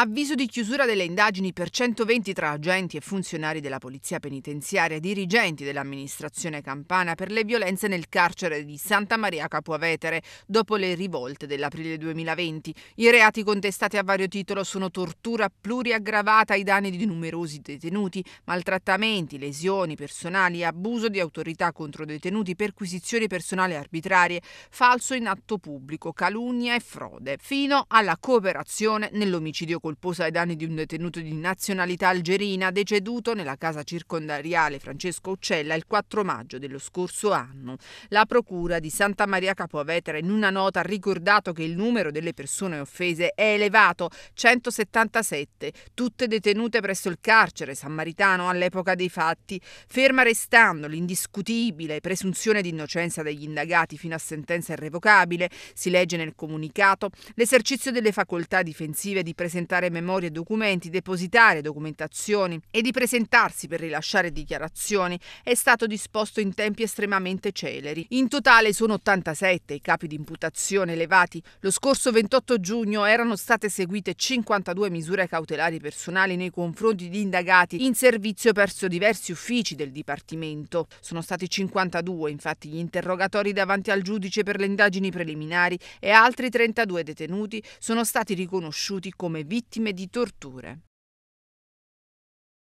Avviso di chiusura delle indagini per 120 tra agenti e funzionari della Polizia Penitenziaria, dirigenti dell'amministrazione campana per le violenze nel carcere di Santa Maria Capuavetere dopo le rivolte dell'aprile 2020. I reati contestati a vario titolo sono tortura pluriaggravata ai danni di numerosi detenuti, maltrattamenti, lesioni personali, abuso di autorità contro detenuti, perquisizioni personali arbitrarie, falso in atto pubblico, calunnia e frode, fino alla cooperazione nell'omicidio colposo colposa ai danni di un detenuto di nazionalità algerina deceduto nella casa circondariale Francesco Uccella il 4 maggio dello scorso anno. La procura di Santa Maria Capovetera in una nota ha ricordato che il numero delle persone offese è elevato, 177, tutte detenute presso il carcere sammaritano all'epoca dei fatti, ferma restando l'indiscutibile presunzione di innocenza degli indagati fino a sentenza irrevocabile, si legge nel comunicato, l'esercizio delle facoltà difensive di presentare portare memorie e documenti, depositare documentazioni e di presentarsi per rilasciare dichiarazioni è stato disposto in tempi estremamente celeri. In totale sono 87 i capi di imputazione elevati. Lo scorso 28 giugno erano state seguite 52 misure cautelari personali nei confronti di indagati in servizio presso diversi uffici del Dipartimento. Sono stati 52 infatti gli interrogatori davanti al giudice per le indagini preliminari e altri 32 detenuti sono stati riconosciuti come vittime vittime di torture.